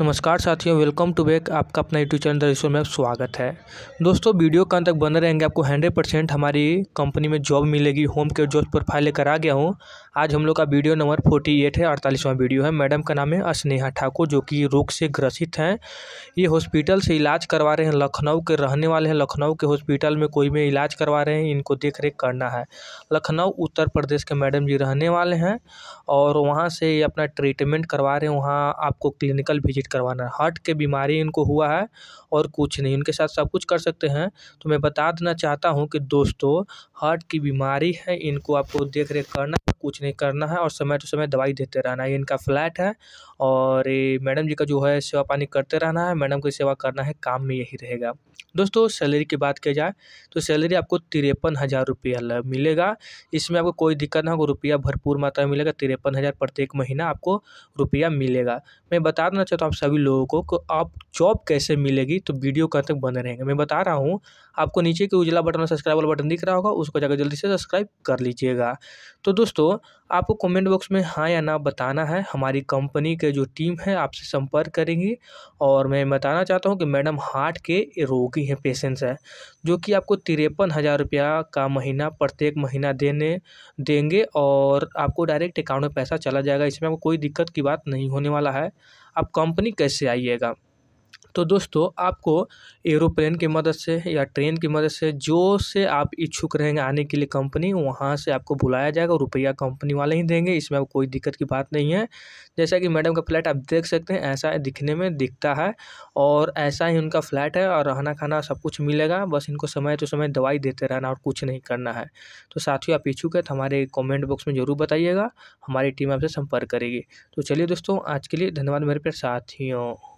नमस्कार साथियों welcome to back आपका अपना यूट्यूब चैनल दरेश्वर में स्वागत है दोस्तों वीडियो कहाँ अंत तक बने रहेंगे आपको हंड्रेड परसेंट हमारी कंपनी में जॉब मिलेगी होम केयर जॉब प्रोफाइल लेकर आ गया हूँ आज हम लोग का वीडियो नंबर फोर्टी एट है अड़तालीसवां वीडियो है मैडम का नाम है स्नेहा ठाकुर जो कि रोग से ग्रसित हैं ये हॉस्पिटल से इलाज करवा रहे हैं लखनऊ के रहने वाले हैं लखनऊ के हॉस्पिटल में कोई भी इलाज करवा रहे हैं इनको देख करना है लखनऊ उत्तर प्रदेश के मैडम जी रहने वाले हैं और वहाँ से अपना ट्रीटमेंट करवा रहे हैं वहाँ आपको क्लिनिकल विजिट ट्रीट करवाना हार्ट के बीमारी इनको हुआ है और कुछ नहीं उनके साथ सब कुछ कर सकते हैं तो मैं बता देना चाहता हूँ कि दोस्तों हार्ट की बीमारी है इनको आपको देख रेख करना कुछ नहीं करना है और समय टू समय दवाई देते रहना है ये इनका फ्लैट है और ये मैडम जी का जो है सेवा पानी करते रहना है मैडम की सेवा करना है काम में यही रहेगा दोस्तों सैलरी की बात की जाए तो सैलरी आपको तिरपन हज़ार रुपया मिलेगा इसमें आपको कोई दिक्कत ना होगा रुपया भरपूर मात्रा में मिलेगा तिरपन हज़ार प्रत्येक महीना आपको रुपया मिलेगा मैं बता देना चाहता हूँ आप सभी लोगों को आप जॉब कैसे मिलेगी तो वीडियो कहाँ तक बने रहेंगे मैं बता रहा हूँ आपको नीचे के उजला बटन और सब्सक्राइब वाला बटन दिख रहा होगा उसको जाकर जल्दी से सब्सक्राइब कर लीजिएगा तो दोस्तों होगा आपको कमेंट बॉक्स में हाँ या ना बताना है हमारी कंपनी के जो टीम है आपसे संपर्क करेंगी और मैं बताना चाहता हूँ कि मैडम हार्ट के रोगी हैं पेशेंट्स हैं जो कि आपको तिरपन हज़ार रुपया का महीना प्रत्येक महीना देने देंगे और आपको डायरेक्ट अकाउंट में पैसा चला जाएगा इसमें आपको कोई दिक्कत की बात नहीं होने वाला है आप कंपनी कैसे आइएगा तो दोस्तों आपको एरोप्लेन की मदद से या ट्रेन की मदद से जो से आप इच्छुक रहेंगे आने के लिए कंपनी वहाँ से आपको बुलाया जाएगा रुपया कंपनी वाले ही देंगे इसमें कोई दिक्कत की बात नहीं है जैसा कि मैडम का फ्लैट आप देख सकते हैं ऐसा दिखने में दिखता है और ऐसा ही उनका फ्लैट है और रहना खाना सब कुछ मिलेगा बस इनको समय तो समय दवाई देते रहना और कुछ नहीं करना है तो साथियों आप इच्छुक है तो हमारे कॉमेंट बॉक्स में ज़रूर बताइएगा हमारी टीम आपसे संपर्क करेगी तो चलिए दोस्तों आज के लिए धन्यवाद मेरे पे साथियों